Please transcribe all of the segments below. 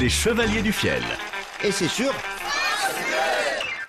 Les Chevaliers du Fiel. Et c'est sûr.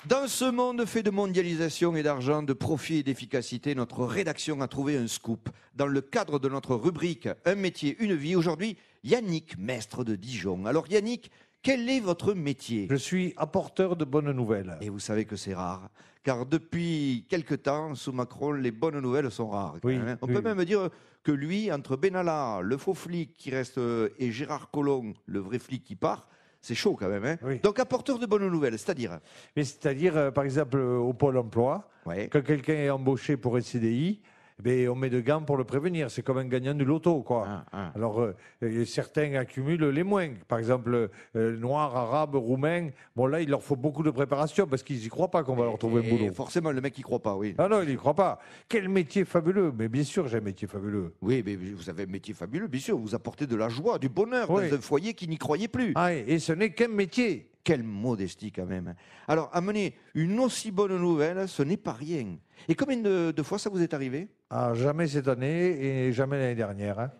Dans ce monde fait de mondialisation et d'argent, de profit et d'efficacité, notre rédaction a trouvé un scoop. Dans le cadre de notre rubrique Un métier, une vie, aujourd'hui, Yannick maître de Dijon. Alors Yannick, quel est votre métier Je suis apporteur de bonnes nouvelles. Et vous savez que c'est rare, car depuis quelque temps, sous Macron, les bonnes nouvelles sont rares. Hein. On peut même dire que lui, entre Benalla, le faux flic qui reste, euh, et Gérard Collomb, le vrai flic qui part, c'est chaud quand même. Hein. Donc apporteur de bonnes nouvelles, c'est-à-dire Mais c'est-à-dire, euh, par exemple, euh, au Pôle emploi, quand quelqu'un est embauché pour un CDI, ben, on met de gants pour le prévenir. C'est comme un gagnant du loto, quoi. Ah, ah. Alors, euh, certains accumulent les moins. Par exemple, euh, noirs, arabes, roumains. Bon, là, il leur faut beaucoup de préparation parce qu'ils n'y croient pas qu'on va leur trouver un boulot. Forcément, le mec, il croit pas, oui. Ah non, il n'y croit pas. Quel métier fabuleux. Mais bien sûr, j'ai un métier fabuleux. Oui, mais vous avez un métier fabuleux, bien sûr. Vous apportez de la joie, du bonheur dans un foyer qui n'y croyait plus. Ah, et ce n'est qu'un métier quelle modestie quand même. Alors, amener une aussi bonne nouvelle, ce n'est pas rien. Et combien de, fois ça vous est arrivé ah, Jamais cette année et jamais l'année dernière. Hein.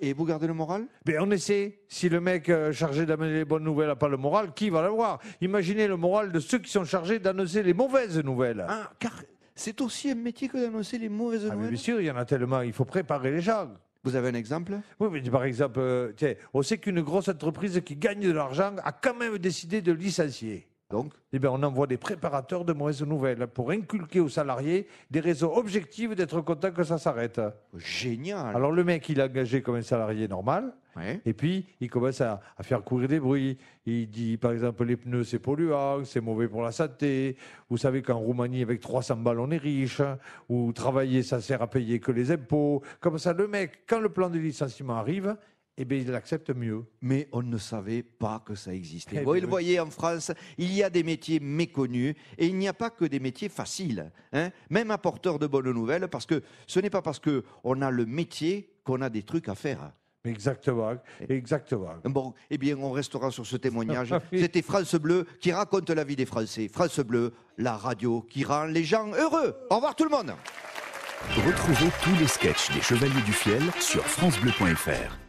Et vous gardez le moral Mais ben, on essaie. Si le mec euh, chargé d'amener les bonnes nouvelles n'a pas le moral, qui va l'avoir Imaginez le moral de ceux qui sont chargés d'annoncer les mauvaises nouvelles. Ah, car c'est aussi un métier que d'annoncer les mauvaises ah, nouvelles. bien sûr, il y en a tellement. Il faut préparer les gens. Vous avez un exemple Oui, par exemple, euh, on sait qu'une grosse entreprise qui gagne de l'argent a quand même décidé de licencier. Donc eh bien, on envoie des préparateurs de mauvaises nouvelles pour inculquer aux salariés des raisons objectives d'être contents que ça s'arrête. Génial. Alors le mec, il est engagé comme un salarié normal. Et puis, il commence à, à, faire courir des bruits. Il dit, par exemple, les pneus, c'est polluant, c'est mauvais pour la santé. Vous savez qu'en Roumanie, avec 300 balles, on est riche. Ou travailler, ça sert à payer que les impôts. Comme ça, le mec, quand le plan de licenciement arrive, eh bien, ils l'acceptent mieux. Mais on ne savait pas que ça existait. Vous le voyez, en France, il y a des métiers méconnus et il n'y a pas que des métiers faciles, hein. même apporteurs de bonnes nouvelles, parce que ce n'est pas parce qu'on a le métier qu'on a des trucs à faire. Exactement, eh. exactement. Bon, eh bien, on restera sur ce témoignage. C'était France Bleu qui raconte la vie des Français. France Bleu, la radio qui rend les gens heureux. Au revoir tout le monde. Retrouvez tous les sketchs des Chevaliers du Fiel sur francebleu.fr.